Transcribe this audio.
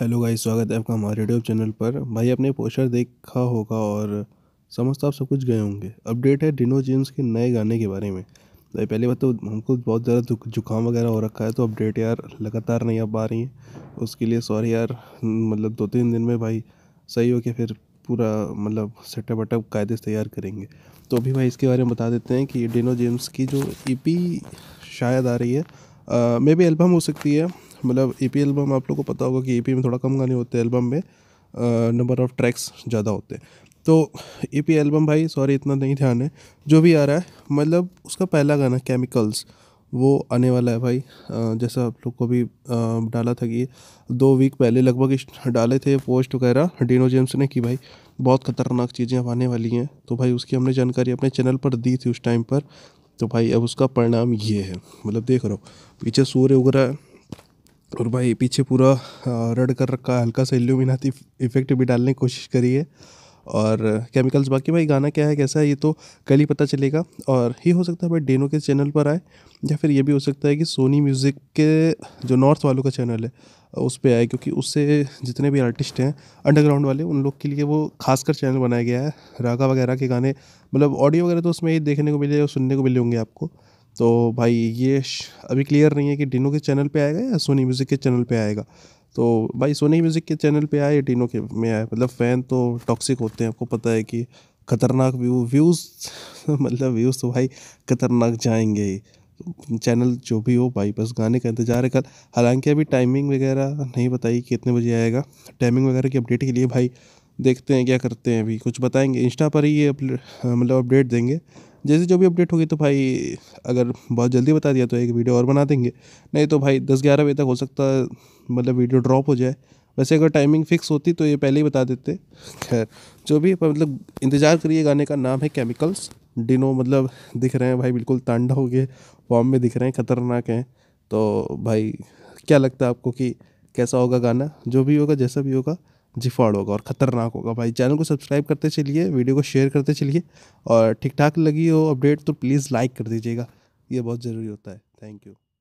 hello guys स्वागत है आपका हमारे यूट्यूब चैनल पर भाई आपने पोस्टर देखा होगा और समझ तो आप सब कुछ गए होंगे अपडेट है डिनो जेम्स के नए गाने के बारे में भाई पहली बात तो हमको बहुत ज़्यादा जुकाम वगैरह हो रखा है तो अपडेट यार लगातार नहीं आ पा रही है उसके लिए सॉरी यार मतलब दो तीन दिन में भाई सही हो के फिर पूरा मतलब सेटअप वटअप कायदे से तैयार करेंगे तो अभी भाई इसके बारे में बता देते हैं कि डिनो जेम्स की जो ई e शायद आ रही है मे बी एल्बम हो सकती है मतलब ए पी एल्बम आप लोग को पता होगा कि ए पी में थोड़ा कम गाने होते हैं एल्बम में नंबर ऑफ़ ट्रैक्स ज़्यादा होते हैं तो ए पी एल्बम भाई सॉरी इतना नहीं ध्यान है जो भी आ रहा है मतलब उसका पहला गाना केमिकल्स वो आने वाला है भाई जैसा आप लोग को भी डाला था कि दो वीक पहले लगभग डाले थे पोस्ट वगैरह डीनो जेम्स ने कि भाई बहुत खतरनाक चीज़ें अब आने वाली हैं तो भाई उसकी हमने जानकारी अपने चैनल पर दी थी उस टाइम पर तो भाई अब उसका परिणाम ये है मतलब देख रहा हूँ पीछे सूर्य उग रहा है और भाई पीछे पूरा रड कर रखा है हल्का सा इल्यूमिनाती इफेक्ट भी डालने की कोशिश करी है और केमिकल्स बाकी भाई गाना क्या है कैसा है ये तो कल ही पता चलेगा और ये हो सकता है भाई डेनो के चैनल पर आए या फिर ये भी हो सकता है कि सोनी म्यूज़िक के जो नॉर्थ वालों का चैनल है उस पर आए क्योंकि उससे जितने भी आर्टिस्ट हैं अंडरग्राउंड वाले उन लोग के लिए वो खासकर चैनल बनाया गया है रागा वगैरह के गाने मतलब ऑडियो वगैरह तो उसमें ही देखने को मिले और सुनने को मिले होंगे आपको तो भाई ये अभी क्लियर नहीं है कि डिनो के चैनल पे आएगा या सोनी म्यूज़िक के चैनल पे आएगा तो भाई सोनी म्यूज़िक के चैनल पे आए या डिनो के में आए मतलब फ़ैन तो टॉक्सिक होते हैं आपको पता है कि खतरनाक व्यू व्यूज़ मतलब व्यूज़ तो भाई खतरनाक जाएंगे ही चैनल जो भी हो भाई बस गाने का इंतजार है कल हालांकि अभी टाइमिंग वगैरह नहीं बताई कितने बजे आएगा टाइमिंग वगैरह की अपडेट के लिए भाई देखते हैं क्या करते हैं अभी कुछ बताएंगे इंस्टा पर ही ये मतलब अपडेट देंगे जैसे जो भी अपडेट होगी तो भाई अगर बहुत जल्दी बता दिया तो एक वीडियो और बना देंगे नहीं तो भाई दस ग्यारह बजे तक हो सकता है मतलब वीडियो ड्रॉप हो जाए वैसे अगर टाइमिंग फिक्स होती तो ये पहले ही बता देते खैर जो भी मतलब इंतज़ार करिए गाने का नाम है केमिकल्स डिनो मतलब दिख रहे हैं भाई बिल्कुल तांडा हो गए फॉर्म में दिख रहे हैं ख़तरनाक हैं तो भाई क्या लगता है आपको कि कैसा होगा गाना जो भी होगा जैसा भी होगा जिफाड़ होगा और ख़तरनाक होगा भाई चैनल को सब्सक्राइब करते चलिए वीडियो को शेयर करते चलिए और ठीक ठाक लगी हो अपडेट तो प्लीज़ लाइक कर दीजिएगा ये बहुत ज़रूरी होता है थैंक यू